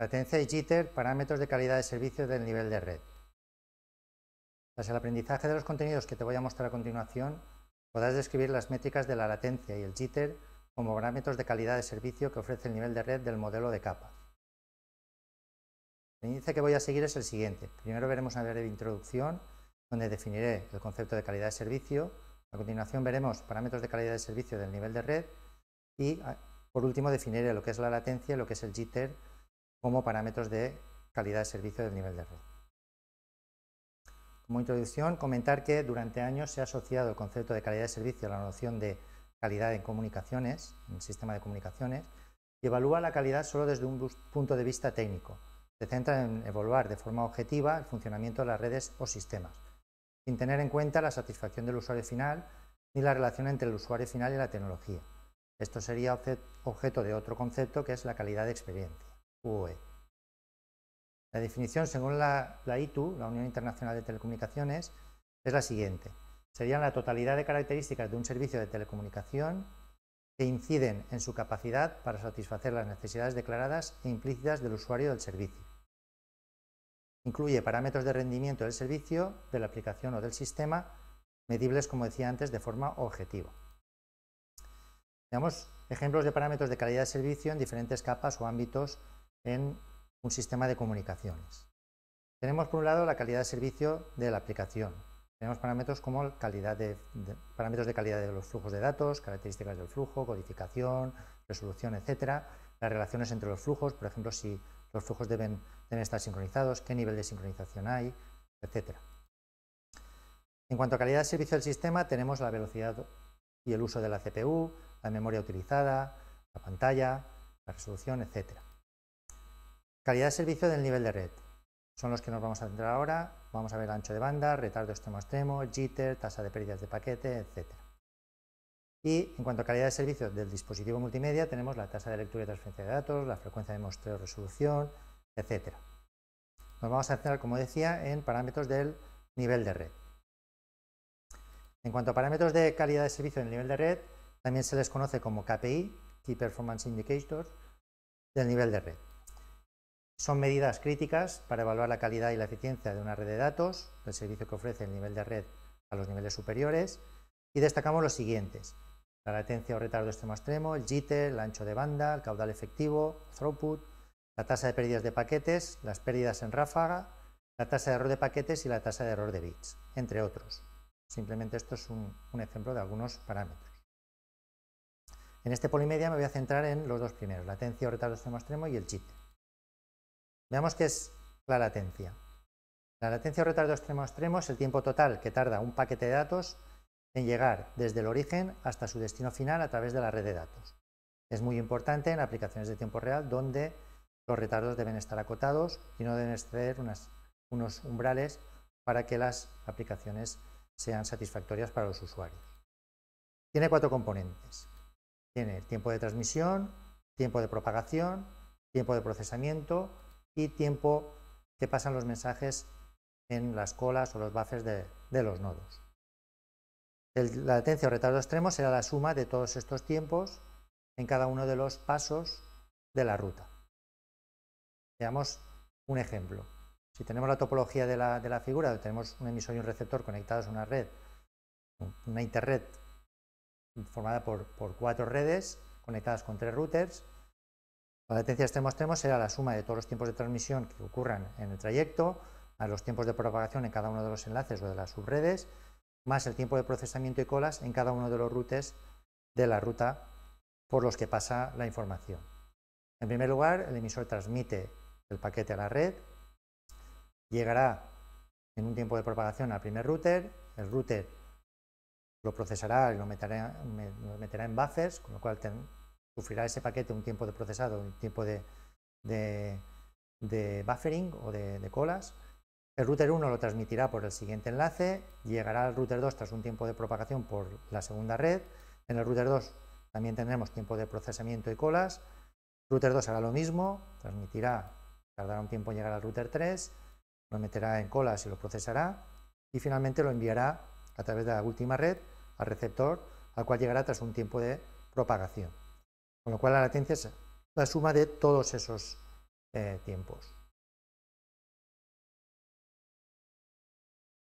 latencia y jitter, parámetros de calidad de servicio del nivel de red. Tras el aprendizaje de los contenidos que te voy a mostrar a continuación, podrás describir las métricas de la latencia y el jitter como parámetros de calidad de servicio que ofrece el nivel de red del modelo de capa. El índice que voy a seguir es el siguiente. Primero veremos una breve introducción, donde definiré el concepto de calidad de servicio. A continuación veremos parámetros de calidad de servicio del nivel de red y, por último, definiré lo que es la latencia y lo que es el jitter como parámetros de calidad de servicio del nivel de red. Como introducción, comentar que durante años se ha asociado el concepto de calidad de servicio a la noción de calidad en comunicaciones, en el sistema de comunicaciones, y evalúa la calidad solo desde un punto de vista técnico. Se centra en evaluar de forma objetiva el funcionamiento de las redes o sistemas, sin tener en cuenta la satisfacción del usuario final ni la relación entre el usuario final y la tecnología. Esto sería objeto de otro concepto que es la calidad de experiencia. La definición, según la, ITU, la Unión Internacional de Telecomunicaciones, es la siguiente. Serían la totalidad de características de un servicio de telecomunicación que inciden en su capacidad para satisfacer las necesidades declaradas e implícitas del usuario del servicio. Incluye parámetros de rendimiento del servicio, de la aplicación o del sistema, medibles, como decía antes, de forma objetiva. Veamos ejemplos de parámetros de calidad de servicio en diferentes capas o ámbitos en un sistema de comunicaciones. Tenemos por un lado la calidad de servicio de la aplicación. Tenemos parámetros como calidad parámetros de calidad de los flujos de datos, características del flujo, codificación, resolución, etcétera, las relaciones entre los flujos, por ejemplo, si los flujos deben, deben estar sincronizados, qué nivel de sincronización hay, etcétera. En cuanto a calidad de servicio del sistema, tenemos la velocidad y el uso de la CPU, la memoria utilizada, la pantalla, la resolución, etcétera. Calidad de servicio del nivel de red. Son los que nos vamos a centrar ahora. Vamos a ver ancho de banda, retardo extremo extremo, jitter, tasa de pérdidas de paquete, etc. Y en cuanto a calidad de servicio del dispositivo multimedia, tenemos la tasa de lectura y transferencia de datos, la frecuencia de mostreo resolución, etc. Nos vamos a centrar, como decía, en parámetros del nivel de red. En cuanto a parámetros de calidad de servicio del nivel de red, también se les conoce como KPI, Key Performance Indicators, del nivel de red. Son medidas críticas para evaluar la calidad y la eficiencia de una red de datos, del servicio que ofrece el nivel de red a los niveles superiores, y destacamos los siguientes. La latencia o retardo extremo extremo, el jitter, el ancho de banda, el caudal efectivo, throughput, la tasa de pérdidas de paquetes, las pérdidas en ráfaga, la tasa de error de paquetes y la tasa de error de bits, entre otros. Simplemente esto es un, ejemplo de algunos parámetros. En este polimedia me voy a centrar en los dos primeros, latencia o retardo extremo extremo y el jitter. Veamos qué es la latencia. La latencia o retardo extremo a extremo es el tiempo total que tarda un paquete de datos en llegar desde el origen hasta su destino final a través de la red de datos. Es muy importante en aplicaciones de tiempo real donde los retardos deben estar acotados y no deben exceder unos umbrales para que las aplicaciones sean satisfactorias para los usuarios. Tiene cuatro componentes. Tiene tiempo de transmisión, tiempo de propagación, tiempo de procesamiento y tiempo que pasan los mensajes en las colas o los buffers de, los nodos. la latencia o retardo extremo será la suma de todos estos tiempos en cada uno de los pasos de la ruta. Veamos un ejemplo. Si tenemos la topología de la, figura, tenemos un emisor y un receptor conectados a una red, una interred formada por, por cuatro redes conectadas con tres routers, la latencia extremo a extremo será la suma de todos los tiempos de transmisión que ocurran en el trayecto, a los tiempos de propagación en cada uno de los enlaces o de las subredes, más el tiempo de procesamiento y colas en cada uno de los routes de la ruta por los que pasa la información. En primer lugar, el emisor transmite el paquete a la red, llegará en un tiempo de propagación al primer router, el router lo procesará y lo meterá, en buffers, con lo cual sufrirá ese paquete un tiempo de procesado, un tiempo de, buffering o de, colas. El router 1 lo transmitirá por el siguiente enlace, llegará al router 2 tras un tiempo de propagación por la segunda red. En el router 2 también tendremos tiempo de procesamiento y colas. Router 2 hará lo mismo, transmitirá, tardará un tiempo en llegar al router 3, lo meterá en colas y lo procesará y finalmente lo enviará a través de la última red al receptor, al cual llegará tras un tiempo de propagación. Con lo cual la latencia es la suma de todos esos eh, tiempos.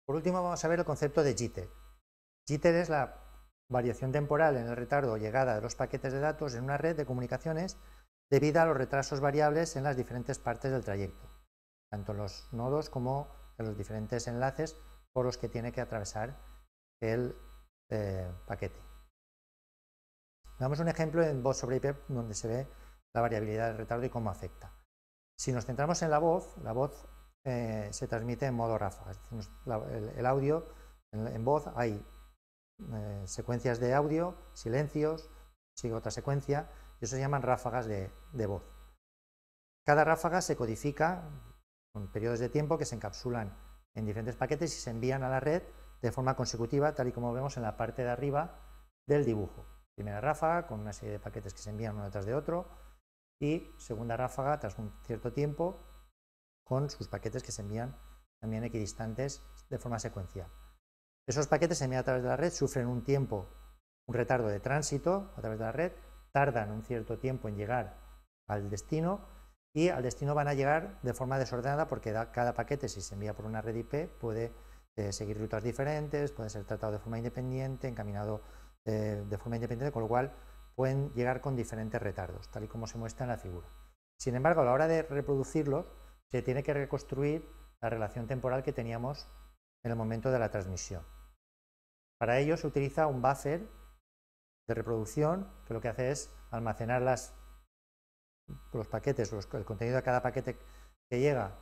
Por último vamos a ver el concepto de jitter. Jitter es la variación temporal en el retardo o llegada de los paquetes de datos en una red de comunicaciones debido a los retrasos variables en las diferentes partes del trayecto, tanto los nodos como los diferentes enlaces por los que tiene que atravesar el eh, paquete. Damos un ejemplo en voz sobre IP donde se ve la variabilidad del retardo y cómo afecta. Si nos centramos en la voz, la voz eh, se transmite en modo ráfaga, el, audio en, voz hay eh, secuencias de audio, silencios, sigue otra secuencia, y eso se llaman ráfagas de voz. Cada ráfaga se codifica con periodos de tiempo que se encapsulan en diferentes paquetes y se envían a la red de forma consecutiva, tal y como vemos en la parte de arriba del dibujo. Primera ráfaga con una serie de paquetes que se envían uno detrás de otro y segunda ráfaga tras un cierto tiempo con sus paquetes que se envían también equidistantes de forma secuencial. Esos paquetes se envían a través de la red, sufren un tiempo, un retardo de tránsito a través de la red, tardan un cierto tiempo en llegar al destino y al destino van a llegar de forma desordenada porque cada paquete, si se envía por una red IP, puede eh, seguir rutas diferentes, puede ser tratado de forma independiente, encaminado eh, de forma independiente, con lo cual pueden llegar con diferentes retardos, tal y como se muestra en la figura. Sin embargo, a la hora de reproducirlos, se tiene que reconstruir la relación temporal que teníamos en el momento de la transmisión. Para ello se utiliza un buffer de reproducción que lo que hace es almacenar los paquetes, el contenido de cada paquete que llega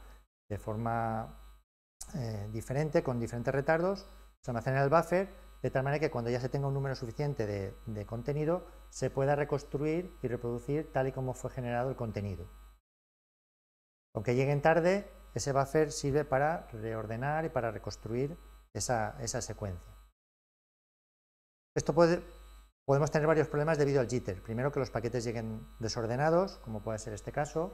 de forma eh, diferente, con diferentes retardos, se almacena el buffer de tal manera que cuando ya se tenga un número suficiente de, contenido, se pueda reconstruir y reproducir tal y como fue generado el contenido. Aunque lleguen tarde, ese buffer sirve para reordenar y para reconstruir esa, esa secuencia. Esto puede, podemos tener varios problemas debido al jitter. Primero que los paquetes lleguen desordenados, como puede ser este caso.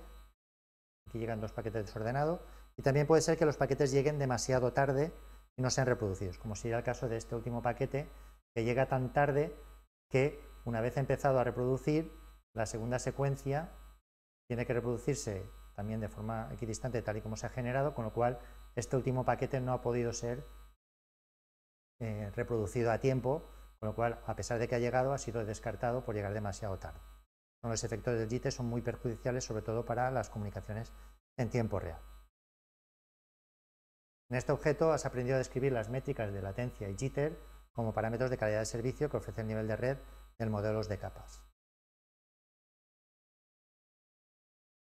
Aquí llegan dos paquetes desordenados. Y también puede ser que los paquetes lleguen demasiado tarde no no sean reproducidos, como sería el caso de este último paquete que llega tan tarde que una vez empezado a reproducir, la segunda secuencia tiene que reproducirse también de forma equidistante tal y como se ha generado, con lo cual este último paquete no ha podido ser eh, reproducido a tiempo, con lo cual, a pesar de que ha llegado, ha sido descartado por llegar demasiado tarde. Los efectos del JIT e, son muy perjudiciales, sobre todo para las comunicaciones en tiempo real. En este objeto has aprendido a describir las métricas de latencia y jitter como parámetros de calidad de servicio que ofrece el nivel de red en modelos de capas.